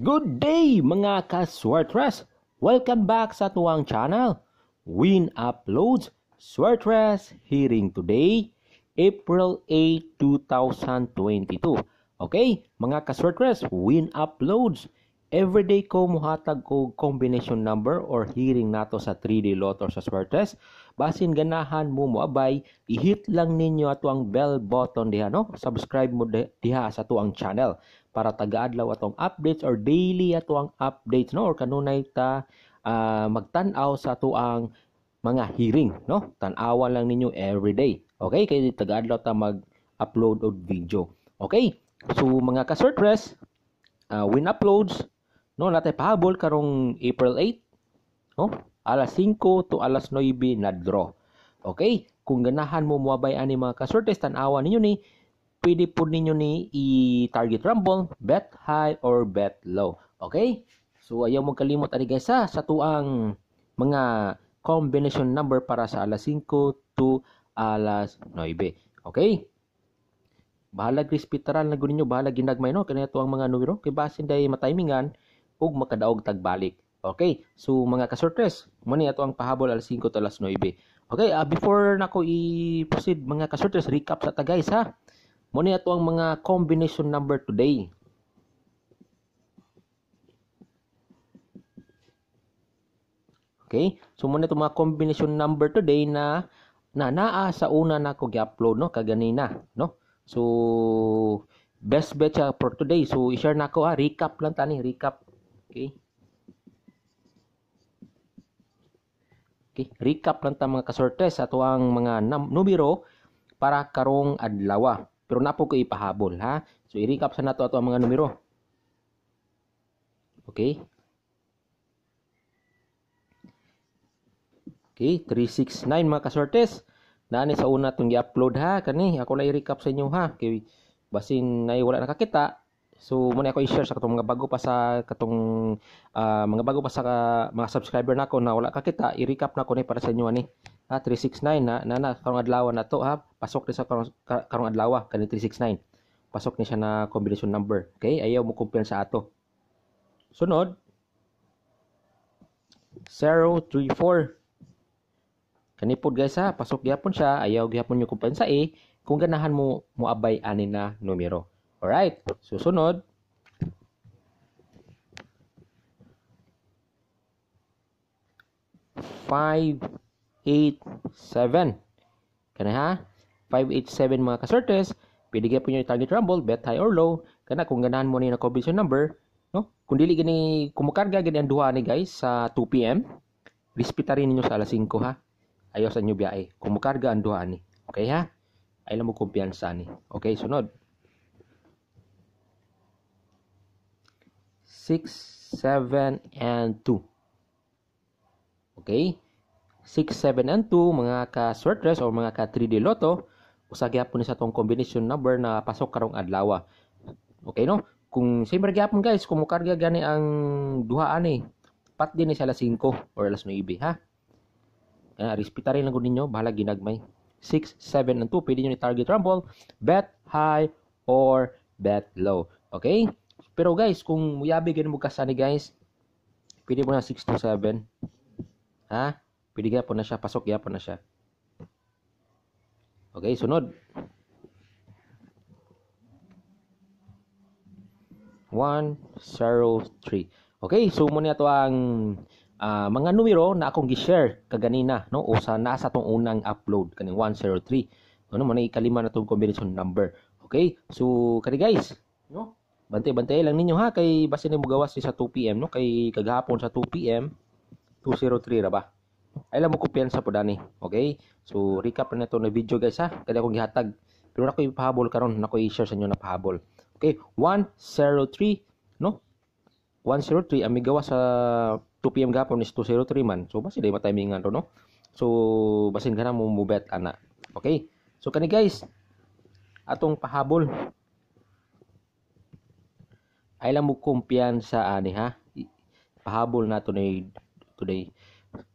Good day mga ka-Swartress! Welcome back sa tuwang channel. Win uploads Swartress hearing today, April 8, 2022. Okay, mga ka-Swartress, Win uploads. Everyday ko muhatag ko combination number or hearing nato sa 3D Lotto sa Swartress. Basin ganahan mo mo abay, i-hit lang ninyo ato ang bell button diha no. Subscribe mo diha sa tuwang channel para taga-adlaw atong updates or daily atong updates no or kanunay ta uh, magtan-aw sa tuang mga hearing no tan-awan lang ninyo every day okay kay taga-adlaw ta mag upload og video okay so mga ka press uh, ah, win uploads no natay pahabol karong April 8 no alas 5 to alas 9 na draw okay kung ganahan mo muabay ani mga ka tan-awan ninyo ni pwede po ninyo ni i-target rumble, bet high or bet low. Okay? So ayaw mong kalimot ani guys ha, sa tuang mga combination number para sa alas 5 to alas 9. Okay? Bahala crispiteral na gunin nyo, bahala ginagmay no, kaya ito ang mga numero, kay basin day matimingan ug makadaog tagbalik. Okay, so mga kasortres, muna ato ang pahabol alas 5 to alas 9. Okay, uh, before nako i-proceed mga kasortres, recap sa ta guys ha. Muna ni ato ang mga combination number today. Okay? So muna ito mga combination number today na na naa sa una na ko gi-upload no kaganina no. So best bet siya for today. So i-share na ko ha, ah, recap lang tani, recap. Okay? Okay, recap lang ta mga kasortes ato ang mga numero para karong adlaw. Pero napo ko ipahabol ha. So i-recap sa nato ato ang mga numero. Okay? Okay, 369 mga kasortes. Nani sa una tong i-upload ha. Kani, ako na i-recap sa inyo ha. Okay, basin na wala nakakita. So, muna ako i-share sa katong mga bago pa sa katong uh, mga bago pa sa uh, mga subscriber nako na, na wala kakita, i-recap na ko ni para sa inyo ani. Ha, 369 na na, na karong adlaw na to ha pasok ni sa karong, karong adlaw ah, kani 369 pasok ni siya na combination number okay ayaw mo compare sa ato sunod 034 kani pod guys ha ah, pasok gyapon siya ayaw gyapon niyo compare sa A kung ganahan mo moabay ani na numero alright susunod Five, eight, seven. Kani ha? 587 mga kasortes, pwede kaya po nyo target rumble, bet high or low, kana kung ganahan mo na yung combination number, no? Kung dili gani kumukarga gani ang duha ni guys sa 2 PM, respeta rin niyo sa alas 5 ha. Ayaw sa inyo biyahe. Kumukarga ang duha ni. Okay ha? Ay lang mo kumpiyansa ni. Okay, sunod. 6, 7, and 2. Okay? 6, 7, and 2, mga ka-short o mga ka 3D Lotto, usa gyapon sa tong combination number na pasok karong adlaw. Ah. Okay no? Kung same gyapon guys, kung mukarga gani ang duha ani, ah, pat din ni sa alas 5 or alas 9 ha. Kana respeta rin lang ninyo, bahala ginagmay. 6, 7 and 2 pwede niyo ni target rumble, bet high or bet low. Okay? Pero guys, kung muyabi ganun mo kasani guys, pwede mo na 6 to 7. Ha? Pwede po na siya, pasok po na siya. Okay, sunod. 103. Okay, so muna ito ang uh, mga numero na akong gi-share kaganina, no? O sa nasa tong unang upload kaning 103. Ano man ikalima na tong combination number. Okay? So, kani guys, no? Bantay-bantay lang ninyo ha kay basta nimo gawas sa 2 PM, no? Kay kagahapon sa 2 PM 203 ra ba? ay lang mo kumpiyansa po dani okay so recap na to na video guys ha kada akong gihatag pero nako ipahabol karon nako i-share sa inyo na pahabol okay 103 no 103 ang migawa sa 2 pm gapon is 203 man so basi day matimingan ro no so basin ka na mo mubet ana okay so kani guys atong pahabol ay lang mo kumpiyansa ani ha pahabol na to ni today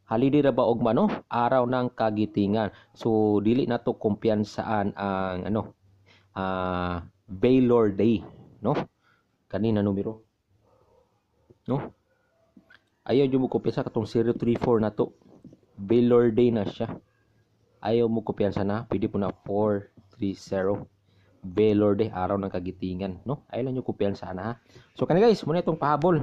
halidira ba og mano araw ng kagitingan so dili nato kumpiyansaan ang ano uh, Baylor Day no kanina numero no ayaw jud mo kumpiyansa katong 034 to Baylor Day na siya ayaw mo kumpiyansa na pwede po na 430 Baylor Day araw ng kagitingan no ayaw lang niyo kumpiyansa na ha so kani guys muna itong pahabol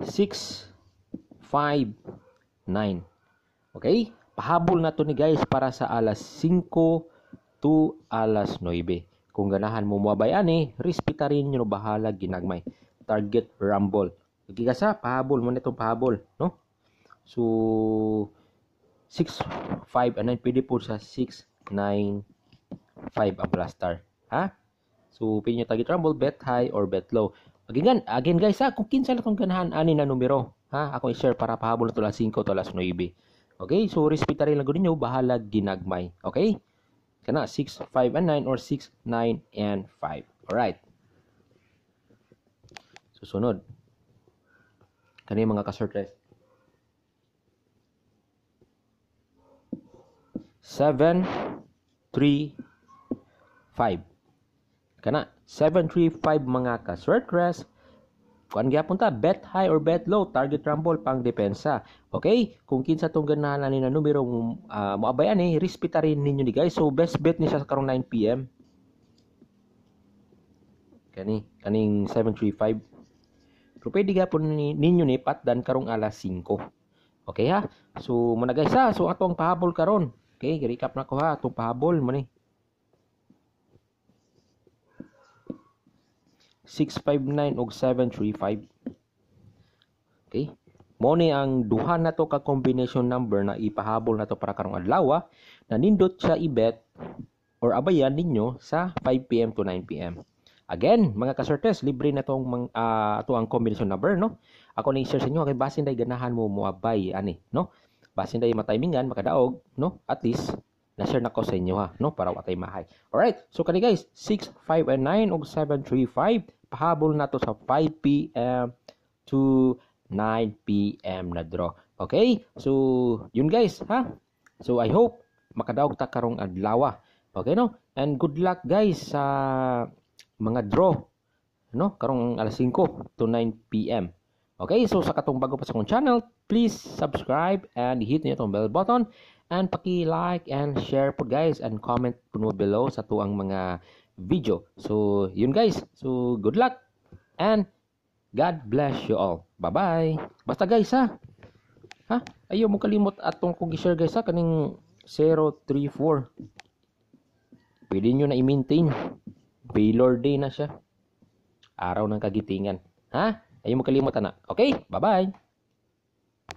6, 5, 9. Okay? Pahabol na to ni guys para sa alas 5 to alas 9. Kung ganahan mo mabay ani, respeta rin nyo bahala ginagmay. Target rumble. Okay ka sa, pahabol mo na itong pahabol. No? So, 6, 5, and 9. Pwede po sa 6, 9, 5 ang blaster. Ha? So, pwede nyo target rumble, bet high or bet low. Again, again guys, ha, kung kinsa lang ganahan ani na numero, ha, ako i-share para pahabol to las 5 to las 9. Okay, so respeta rin lang ninyo bahala ginagmay. Okay? Kana 6, 5 and 9 or 6, 9 and 5. All right. Susunod. Kani mga ka-surprise. 7 3 5 kana 735 mga ka-short rest. Kuan gyapon ta bet high or bet low target rumble pang depensa. Okay, kung kinsa tong ganahan ni na numero uh, ah, moabay ani eh, respeta rin ninyo ni guys. So best bet ni siya karong 9 PM. Kani kaning 735. Pero pwede gapon ni, ninyo ni patdan karong alas 5. Okay ha? So muna guys ha, so atong pahabol karon. Okay, recap na ko ha atong pahabol mo ni. 659 ug 735. Okay? Mo ni ang duha na to ka combination number na ipahabol na to para karong adlaw ah, na nindot siya ibet or abayan ninyo sa 5 PM to 9 PM. Again, mga kasortes, libre na tong uh, to ang combination number, no? Ako ni share sa inyo kay basin day ganahan mo abay ani, no? Basin day matimingan makadaog, no? At least na share nako sa inyo ha, no? Para wa watay mahay. All right. So kani guys, 6 5 and 9 og 7 3 5 pahabol na to sa 5 p.m. to 9 p.m. na draw. Okay? So, yun guys, ha? So, I hope makadaog ta karong adlaw. Okay no? And good luck guys sa mga draw no karong alas 5 to 9 PM. Okay, so sa katong bago pa sa akong channel, please subscribe and hit niyo tong bell button and paki-like and share po guys and comment po below sa tuang mga video. So, yun guys. So, good luck and God bless you all. Bye-bye. Basta guys ha. Ha? Ayaw mo kalimot atong kong i-share guys ha kaning 034. Pwede nyo na i-maintain. Paylor day na siya. Araw ng kagitingan. Ha? Ayaw mo kalimot na. Okay? Bye-bye.